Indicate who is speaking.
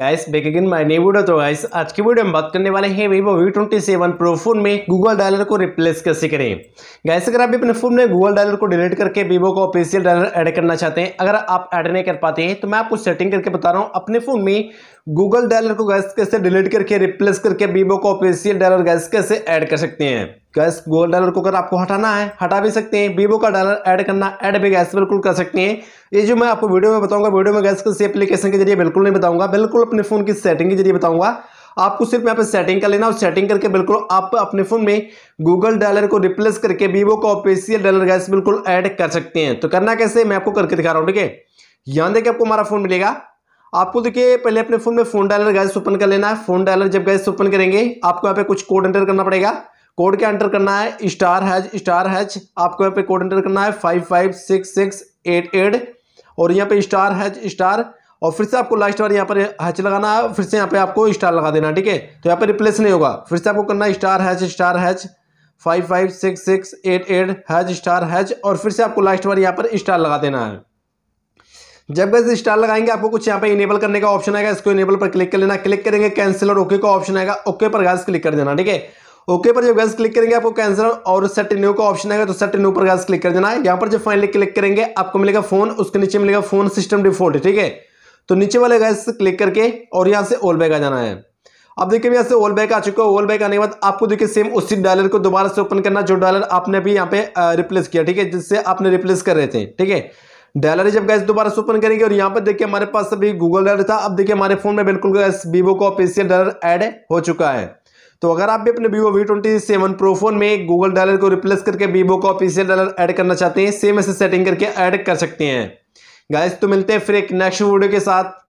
Speaker 1: guys back again my new video तो guys आज की वीडियो में बात करने वाले हैं Vivo V twenty seven pro phone में गूगल डायलर को रिप्लेस कैसे करें गाइस अगर आप अपने फोन में गूगल डायलर को डिलीट करके वीवो का ऑफिशियल डायलर ऐड करना चाहते हैं अगर आप ऐड नहीं कर पाते हैं तो मैं आपको सेटिंग करके बता रहा हूँ अपने फोन में गूगल डायलर को गैस कैसे डिलीट करके रिप्लेस करके वीवो का ऑफिशियल डायलर गैस कैसे ऐड कर सकते हैं कैश गोल्ड डॉलर को अगर आपको हटाना है हटा भी सकते हैं वीवो का डॉलर ऐड करना ऐड भी गैस बिल्कुल कर सकते हैं ये जो मैं आपको वीडियो में बताऊंगा वीडियो में गैस किसी एप्लीकेशन के जरिए बिल्कुल नहीं बताऊंगा बिल्कुल अपने फ़ोन की सेटिंग के जरिए बताऊंगा आपको सिर्फ यहाँ पे सेटिंग कर लेना और सेटिंग करके बिल्कुल आप अपने फ़ोन में गूगल डॉलर को रिप्लेस करके वीवो का ऑफिसियल डॉलर गैस बिल्कुल ऐड कर सकते हैं तो करना कैसे मैं आपको करके दिखा रहा हूँ ठीक है यहाँ देखिए आपको हमारा फ़ोन मिलेगा आपको देखिए पहले अपने फ़ोन में फ़ोन डायलर गैस ओपन कर लेना है फ़ोन डायलर जब गैस ओपन करेंगे आपको यहाँ पे कुछ कोड एंटर करना पड़ेगा कोड क्या एंटर करना है स्टार हैज स्टार हैज आपको यहाँ पे कोड एंटर करना है five five six six eight eight और यहाँ पे स्टार हैज स्टार और फिर से आपको लास्ट बार यहाँ पर हैच लगाना है फिर से यहाँ पे आपको स्टार लगा देना ठीक है तो यहाँ पे रिप्लेस नहीं होगा फिर से आपको करना है star hash star hash five five six six eight eight hash star hash और फिर से आपको लास्ट बार यहाँ पर स्टार लगा देना है जब गैस स्टार लगाएंगे आपको कुछ यहाँ पे इनेबल करने का ऑप्शन आएगा इसको इनेबल पर क्लिक कर लेना क्लिक करेंगे कैंसिल और ओके का ऑप्शन आएगा ओके पर गैस क्लिक कर देना ठीक है ओके पर जब गैस क्लिक करेंगे आपको कैंसिल और सेट न्यू का ऑप्शन आएगा तो सेट न्यू पर गैस क्लिक कर देना है यहाँ पर जब फाइनली क्लिक करेंगे आपको मिलेगा फोन उसके नीचे मिलेगा फोन सिस्टम डिफॉल्ट ठीक है तो नीचे वाले गैस क्लिक करके और यहाँ से ऑल बैग आ जाना है अब देखिए यहाँ से ऑल बैग आ चुका है ऑल बैग आने के बाद आपको देखिए सेम उसी डायलर को दोबारा से ओपन करना जो डायलर आपने अभी यहाँ पे रिप्लेस किया ठीक है जिससे आपने रिप्लेस कर रहे थे ठीक है डायलर जब गैस दोबारा से ओपन करेंगे और यहाँ पर देखिए हमारे पास अभी गूगल डायलर था अब देखिए हमारे फोन में बिल्कुल गैस वीवो का ऑफिसियल डायलर एड हो चुका है तो अगर आप भी अपने Vivo V twenty seven pro phone phone में गूगल डॉलर को रिप्लेस करके वीवो का ऑफिशियल डॉलर ऐड करना चाहते हैं सेम ऐसे सेटिंग करके ऐड कर सकते हैं गाइस तो मिलते हैं फिर एक नेक्स्ट वीडियो के साथ